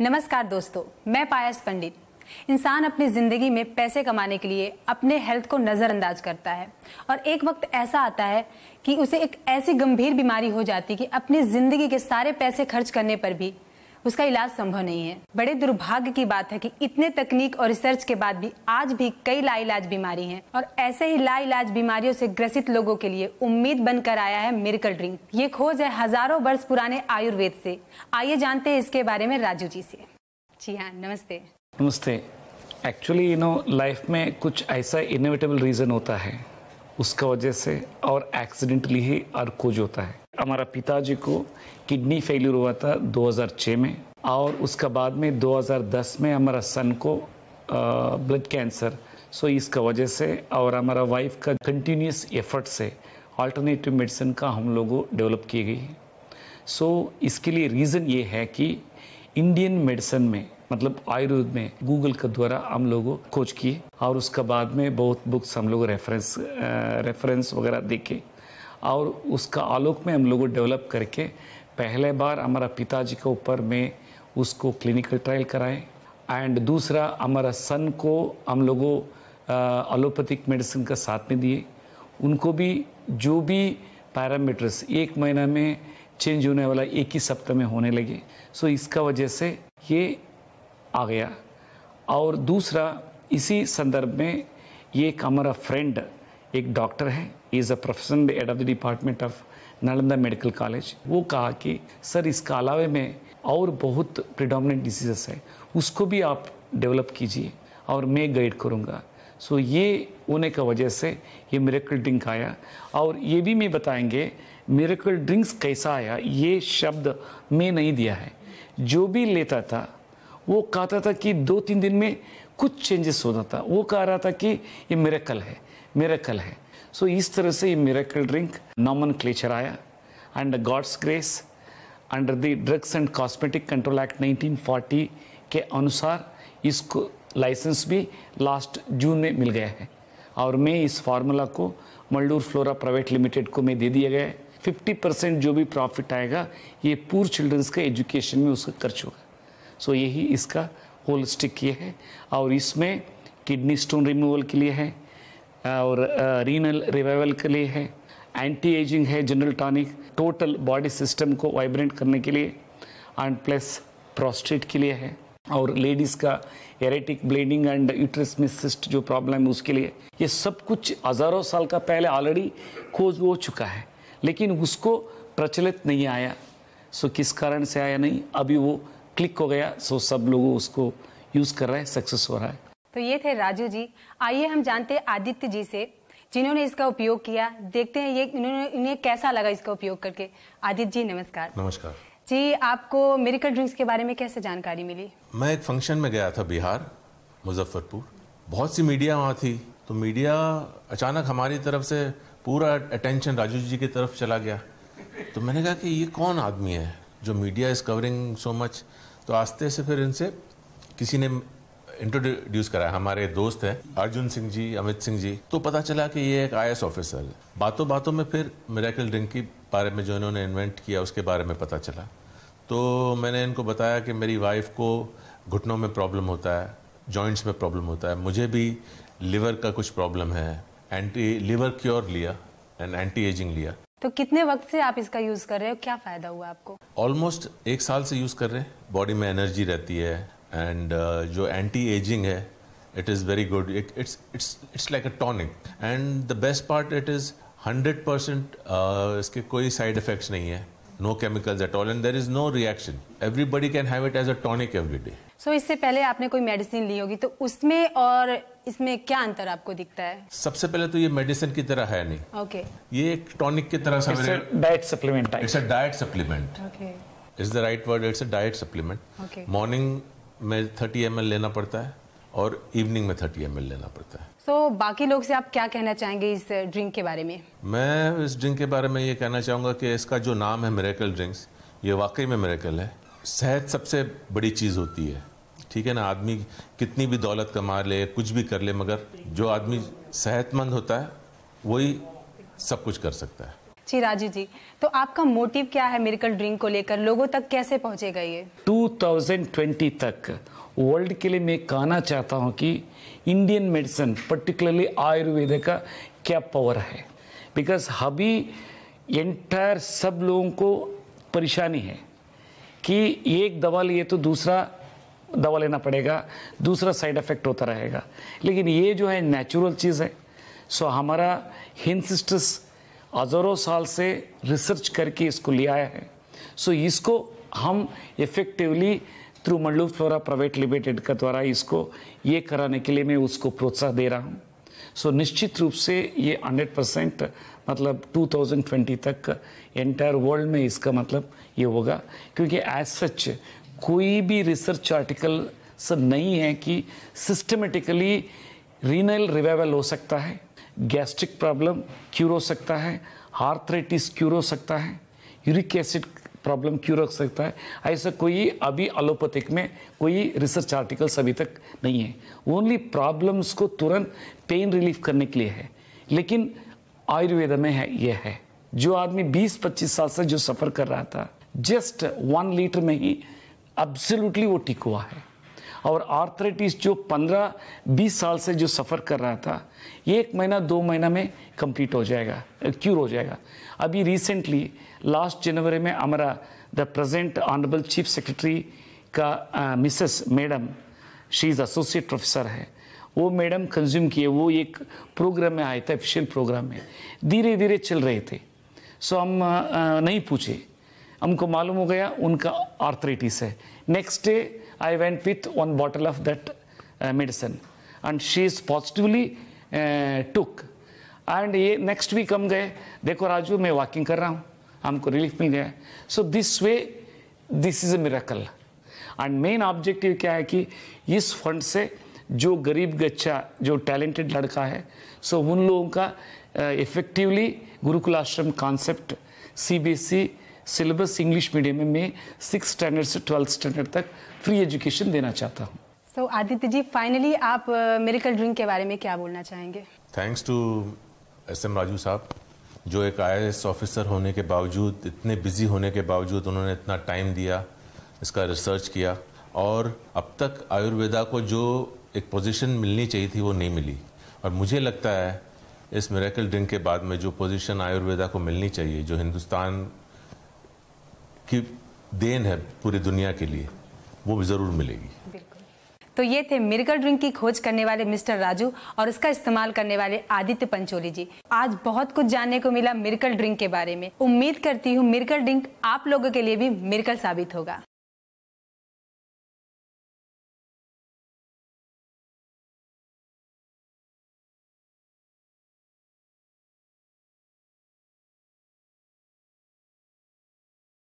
नमस्कार दोस्तों मैं पायस पंडित इंसान अपनी जिंदगी में पैसे कमाने के लिए अपने हेल्थ को नज़रअंदाज करता है और एक वक्त ऐसा आता है कि उसे एक ऐसी गंभीर बीमारी हो जाती कि अपनी जिंदगी के सारे पैसे खर्च करने पर भी उसका इलाज संभव नहीं है बड़े दुर्भाग्य की बात है कि इतने तकनीक और रिसर्च के बाद भी आज भी कई लाइलाज बीमारी हैं और ऐसे ही लाइलाज बीमारियों से ग्रसित लोगों के लिए उम्मीद बनकर आया है मेरिकल ड्रिंक ये खोज है हजारों वर्ष पुराने आयुर्वेद से आइए जानते हैं इसके बारे में राजू जी से जी हाँ नमस्ते नमस्ते एक्चुअली यू नो लाइफ में कुछ ऐसा इनोवेटेबल रीज़न होता है उसका वजह से और एक्सीडेंटली ही अर्कोज होता है हमारा पिताजी को किडनी फेल्यूर हुआ था 2006 में और उसका बाद में 2010 में हमारा सन को ब्लड कैंसर सो इसका वजह से और हमारा वाइफ का कंटिन्यूस एफर्ट से अल्टरनेटिव मेडिसिन का हम लोगों डेवलप की गई है सो इसके लिए रीज़न ये है कि इंडियन मेडिसिन में मतलब आयुर्वेद में गूगल के द्वारा हम लोगों खोज किए और उसका बाद में बहुत बुक्स हम लोग रेफरेंस रेफरेंस वगैरह देखे और उसका आलोक में हम लोगों डेवलप करके पहले बार हमारा पिताजी के ऊपर में उसको क्लिनिकल ट्रायल कराए एंड दूसरा हमारा सन को हम लोगों एलोपैथिक मेडिसिन का साथ में दिए उनको भी जो भी पैरामीटर्स एक महीना में चेंज होने वाला एक ही सप्ताह में होने लगे सो इसका वजह से ये आ गया और दूसरा इसी संदर्भ में एक हमारा फ्रेंड एक डॉक्टर है is a professor head of the department of Nalanda medical college वो कहा कि सर इसके अलावे में और बहुत प्रिडोमिनेंट डिजीजेस है उसको भी आप डेवलप कीजिए और मैं गाइड करूँगा सो so, ये होने का वजह से ये मेरेकल ड्रिंक आया और ये भी मैं बताएंगे मेरेकल ड्रिंक्स कैसा आया ये शब्द मैं नहीं दिया है जो भी लेता था वो कहता था कि दो तीन दिन में कुछ चेंजेस होना था वो कह रहा था कि ये मेरेकल है मेरेकल है सो so, इस तरह से ये मेरेकल ड्रिंक नॉमन क्लेचर आया under God's grace under the drugs and cosmetic control act 1940 के अनुसार इसको लाइसेंस भी लास्ट जून में मिल गया है और मैं इस फार्मूला को मल्डूर फ्लोरा प्राइवेट लिमिटेड को मैं दे दिया गया है फिफ्टी परसेंट जो भी प्रॉफिट आएगा ये पूर चिल्ड्रंस के एजुकेशन में उसका खर्च होगा सो so, यही इसका होलिस्टिक ये है और इसमें किडनी स्टोन रिमूवल के लिए है और रीनल रिवाइवल के लिए है एंटी एजिंग है general tonic total body system को वाइब्रेंट करने के लिए एंड प्लस प्रोस्टेट के लिए है और लेडीज़ का एरेटिक ब्लीडिंग एंड यूट्रस में सिस्ट जो प्रॉब्लम है उसके लिए ये सब कुछ हज़ारों साल का पहले ऑलरेडी खोज हो चुका है लेकिन उसको प्रचलित नहीं आया सो किस कारण से आया नहीं अभी वो क्लिक हो गया सो सब लोग उसको यूज़ कर रहे हैं सक्सेस हो रहा है तो ये थे राजू जी आइए हम जानते हैं आदित्य जी से जिन्होंने इसका उपयोग किया देखते हैं ये इन्होंने इन्हें कैसा लगा इसका उपयोग करके आदित्य जी नमस्कार नमस्कार जी आपको मेरिकल ड्रिंक्स के बारे में कैसे जानकारी मिली मैं एक फंक्शन में गया था बिहार मुजफ्फरपुर बहुत सी मीडिया वहाँ थी तो मीडिया अचानक हमारी तरफ से पूरा अटेंशन राजू जी की तरफ चला गया तो मैंने कहा कि ये कौन आदमी है जो media is covering so much तो आस्ते से फिर इनसे किसी ने इंट्रोड्यूस कराया हमारे दोस्त हैं अर्जुन सिंह जी अमित सिंह जी तो पता चला कि ये एक आई ऑफिसर है बातों बातों में फिर मेरेकल ड्रिंक के बारे में जो इन्होंने इन्वेंट किया उसके बारे में पता चला तो मैंने इनको बताया कि मेरी वाइफ को घुटनों में प्रॉब्लम होता है जॉइंट्स में प्रॉब्लम होता है मुझे भी लिवर का कुछ प्रॉब्लम है एंटी लिवर क्योर लिया एंड एंटी एजिंग लिया तो कितने वक्त से आप इसका यूज़ कर रहे हो क्या फ़ायदा हुआ आपको ऑलमोस्ट एक साल से यूज़ कर रहे हैं बॉडी में एनर्जी रहती है एंड uh, जो एंटी एजिंग है it is very good it's it's it's like a tonic and the best part it is hundred percent इसके कोई साइड इफेक्ट्स नहीं है no chemicals at all and there is no reaction everybody can have it as a tonic every day so so, इससे पहले आपने कोई medicine ली होगी तो उसमें और इसमें क्या अंतर आपको दिखता है सबसे पहले तो ये मेडिसिन की तरह है नहीं ओके okay. ये एक टॉनिक की तरह समझ diet supplement it's a diet supplement okay is the right word it's a diet supplement morning में 30 एम लेना पड़ता है और इवनिंग में 30 एम लेना पड़ता है सो so, बाकी लोग से आप क्या कहना चाहेंगे इस ड्रिंक के बारे में मैं इस ड्रिंक के बारे में ये कहना चाहूँगा कि इसका जो नाम है मेरेकल ड्रिंक्स ये वाकई में मेरेकल है सेहत सबसे बड़ी चीज़ होती है ठीक है ना आदमी कितनी भी दौलत कमा ले कुछ भी कर ले मगर जो आदमी सेहतमंद होता है वही सब कुछ कर सकता है जी राजू जी तो आपका मोटिव क्या है मेरिकल ड्रिंक को लेकर लोगों तक कैसे पहुंचेगा ये 2020 तक वर्ल्ड के लिए मैं कहना चाहता हूं कि इंडियन मेडिसिन पर्टिकुलरली आयुर्वेद का क्या पावर है बिकॉज हबी एंटायर सब लोगों को परेशानी है कि एक दवा लिए तो दूसरा दवा लेना पड़ेगा दूसरा साइड इफेक्ट होता रहेगा लेकिन ये जो है नेचुरल चीज़ है सो हमारा हिंद हज़ारों साल से रिसर्च करके इसको ले आया है सो इसको हम इफेक्टिवली थ्रू मंडलू फ्लोरा प्राइवेट लिमिटेड के द्वारा इसको ये कराने के लिए मैं उसको प्रोत्साहन दे रहा हूँ सो so, निश्चित रूप से ये 100 परसेंट मतलब 2020 तक एंटायर वर्ल्ड में इसका मतलब ये होगा क्योंकि एज सच कोई भी रिसर्च आर्टिकल सर नहीं है कि सिस्टमेटिकली रीनल रिवाइवल हो सकता है गैस्ट्रिक प्रॉब्लम क्यूर हो सकता है हार्थरेटिस क्यूर हो सकता है यूरिक एसिड प्रॉब्लम क्यों रख सकता है ऐसा कोई अभी एलोपैथिक में कोई रिसर्च आर्टिकल्स अभी तक नहीं है ओनली प्रॉब्लम्स को तुरंत पेन रिलीफ करने के लिए है लेकिन आयुर्वेद में है यह है जो आदमी 20-25 साल से जो सफ़र कर रहा था जस्ट वन लीटर में ही एब्सोल्युटली वो ठीक हुआ है और आर्थराइटिस जो 15-20 साल से जो सफ़र कर रहा था एक महीना दो महीना में कंप्लीट हो जाएगा क्यूर हो जाएगा अभी रिसेंटली लास्ट जनवरी में हमारा the present honourable chief secretary का Mrs madam she is associate professor है वो मैडम कंज्यूम किए वो एक प्रोग्राम में आए थे ऑफिशियल प्रोग्राम में धीरे धीरे चल रहे थे सो हम नहीं पूछे हमको मालूम हो गया उनका आर्थराइटिस है next day I went with one bottle of that medicine and she is positively took and ये नेक्स्ट वीक हम गए देखो राजू मैं वॉकिंग कर रहा हूँ हमको रिलीफ मिल गया so this way this is a miracle and main objective क्या है कि इस फंड से जो गरीब गच्चा जो टैलेंटेड लड़का है सो उन लोगों का effectively uh, gurukul ashram concept C B S E syllabus English medium में मैं सिक्स स्टैंडर्ड से ट्वेल्थ स्टैंडर्ड तक फ्री एजुकेशन देना चाहता हूँ so so, Aditya ji finally आप मेरिकल uh, ड्रिंक के बारे में क्या बोलना चाहेंगे thanks to S M Raju sahab जो एक आई ऑफिसर होने के बावजूद इतने बिजी होने के बावजूद उन्होंने इतना टाइम दिया इसका रिसर्च किया और अब तक आयुर्वेदा को जो एक पोजीशन मिलनी चाहिए थी वो नहीं मिली और मुझे लगता है इस मेरेकल ड्रिंक के बाद में जो पोजीशन आयुर्वेदा को मिलनी चाहिए जो हिंदुस्तान की देन है पूरी दुनिया के लिए वो भी ज़रूर मिलेगी तो ये थे मिर्गल ड्रिंक की खोज करने वाले मिस्टर राजू और उसका इस्तेमाल करने वाले आदित्य पंचोली जी आज बहुत कुछ जानने को मिला मिर्कल ड्रिंक के बारे में उम्मीद करती हूँ मिर्कल ड्रिंक आप लोगों के लिए भी मिर्कल साबित होगा